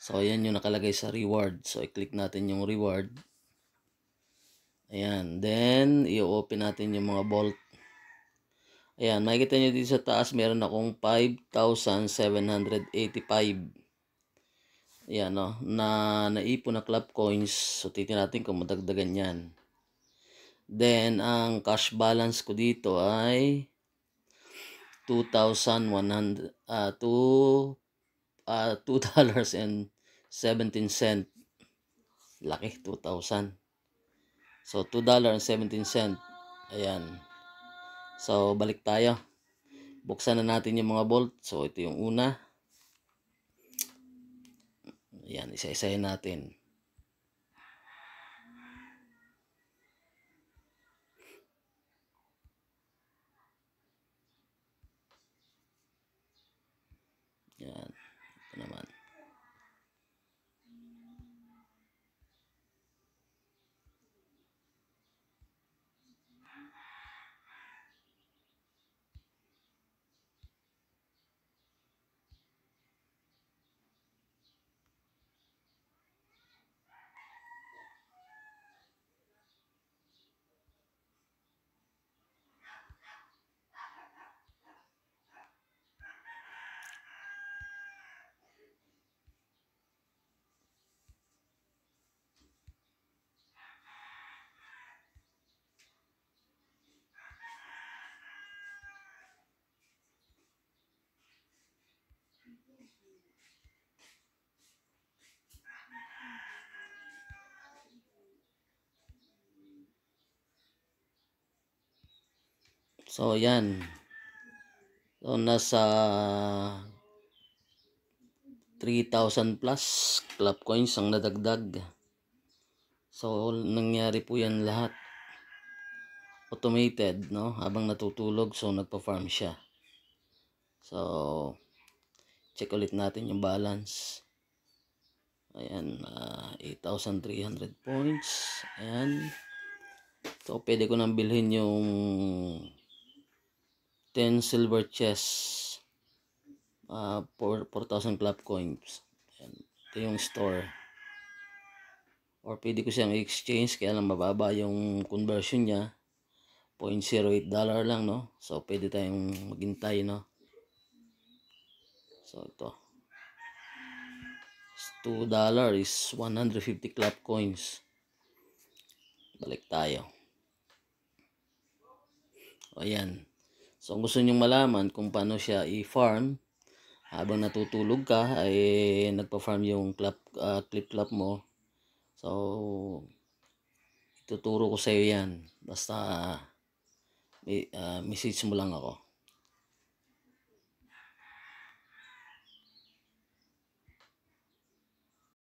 So, ayan yung nakalagay sa reward. So, i-click natin yung reward. Ayan. Then, i-open natin yung mga bolt. Ayan. Makikita nyo dito sa taas, meron akong 5,785. Ayan, no? Na naipon na club coins. So, titin natin kung madagdagan yan. Then, ang cash balance ko dito ay 2,100, uh, 2, uh, ah, $2 and 17 cent. Laki, 2,000. So, $2 and 17 cent. Ayan. So, balik tayo. Buksan na natin yung mga bolt. So, ito yung una. Ayan, isa-isayin natin. So, yan. So, nasa 3,000 plus club coins ang nadagdag. So, nangyari po yan lahat. Automated, no? Habang natutulog, so nagpa-farm siya. So, check ulit natin yung balance. Ayan, uh, ah, 8,300 points. Ayan. So, pwede ko nang bilhin yung 10 silver chests uh, 4,000 club coins Ayan. ito yung store or pwede ko siyang exchange kaya lang mababa yung conversion niya 0.08 dollar lang no so pwede tayong maghintay no so ito 2 dollar is 150 club coins balik tayo o yan So, kung gusto nyong malaman kung paano siya i-farm, habang natutulog ka, ay nagpa-farm yung clap, uh, clip-clap mo. So, tuturo ko sa iyo yan. Basta, uh, message mo lang ako.